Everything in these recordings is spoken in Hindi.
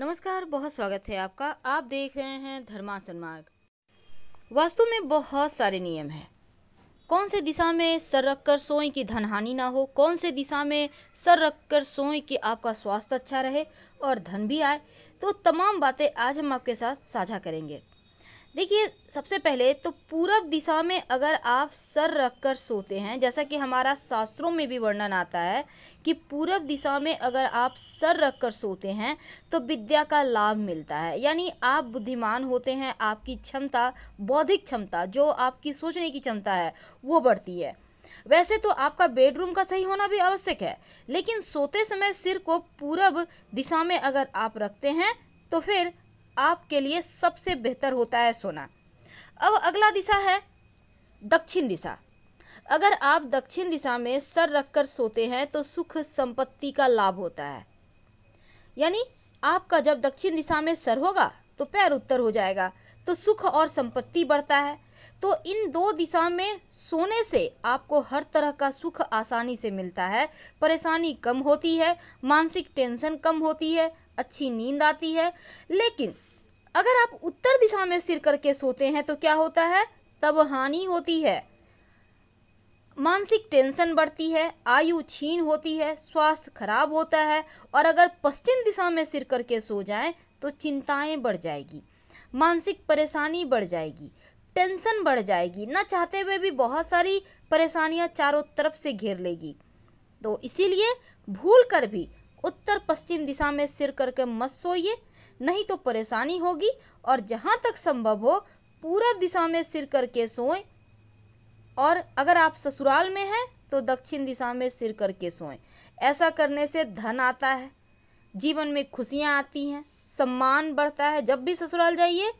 नमस्कार बहुत स्वागत है आपका आप देख रहे हैं धर्मासन मार्ग वास्तु में बहुत सारे नियम हैं कौन से दिशा में सर रख कर सोएं कि धनहानि ना हो कौन से दिशा में सर रख कर सोएं कि आपका स्वास्थ्य अच्छा रहे और धन भी आए तो तमाम बातें आज हम आपके साथ साझा करेंगे देखिए सबसे पहले तो पूरब दिशा में अगर आप सर रखकर सोते हैं जैसा कि हमारा शास्त्रों में भी वर्णन आता है कि पूरब दिशा में अगर आप सर रखकर सोते हैं तो विद्या का लाभ मिलता है यानी आप बुद्धिमान होते हैं आपकी क्षमता बौद्धिक क्षमता जो आपकी सोचने की क्षमता है वो बढ़ती है वैसे तो आपका बेडरूम का सही होना भी आवश्यक है लेकिन सोते समय सिर को पूरब दिशा में अगर आप रखते हैं तो फिर आपके लिए सबसे बेहतर होता है सोना अब अगला दिशा है दक्षिण दिशा अगर आप दक्षिण दिशा में सर रखकर सोते हैं तो सुख संपत्ति का लाभ होता है यानी आपका जब दक्षिण दिशा में सर होगा तो पैर उत्तर हो जाएगा तो सुख और संपत्ति बढ़ता है तो इन दो दिशा में सोने से आपको हर तरह का सुख आसानी से मिलता है परेशानी कम होती है मानसिक टेंशन कम होती है अच्छी नींद आती है लेकिन अगर आप उत्तर दिशा में सिर करके सोते हैं तो क्या होता है तब हानि होती है मानसिक टेंशन बढ़ती है आयु छीन होती है स्वास्थ्य खराब होता है और अगर पश्चिम दिशा में सिर करके सो जाएं तो चिंताएं बढ़ जाएगी मानसिक परेशानी बढ़ जाएगी टेंशन बढ़ जाएगी ना चाहते हुए भी बहुत सारी परेशानियां चारों तरफ से घेर लेगी तो इसीलिए भूल कर भी उत्तर पश्चिम दिशा में सिर करके मत सोइए नहीं तो परेशानी होगी और जहाँ तक संभव हो पूरब दिशा में सिर करके सोएं और अगर आप ससुराल में हैं तो दक्षिण दिशा में सिर करके सोएं ऐसा करने से धन आता है जीवन में खुशियाँ आती हैं सम्मान बढ़ता है जब भी ससुराल जाइए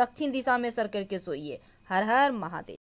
दक्षिण दिशा में सर करके सोइए हर हर महादेव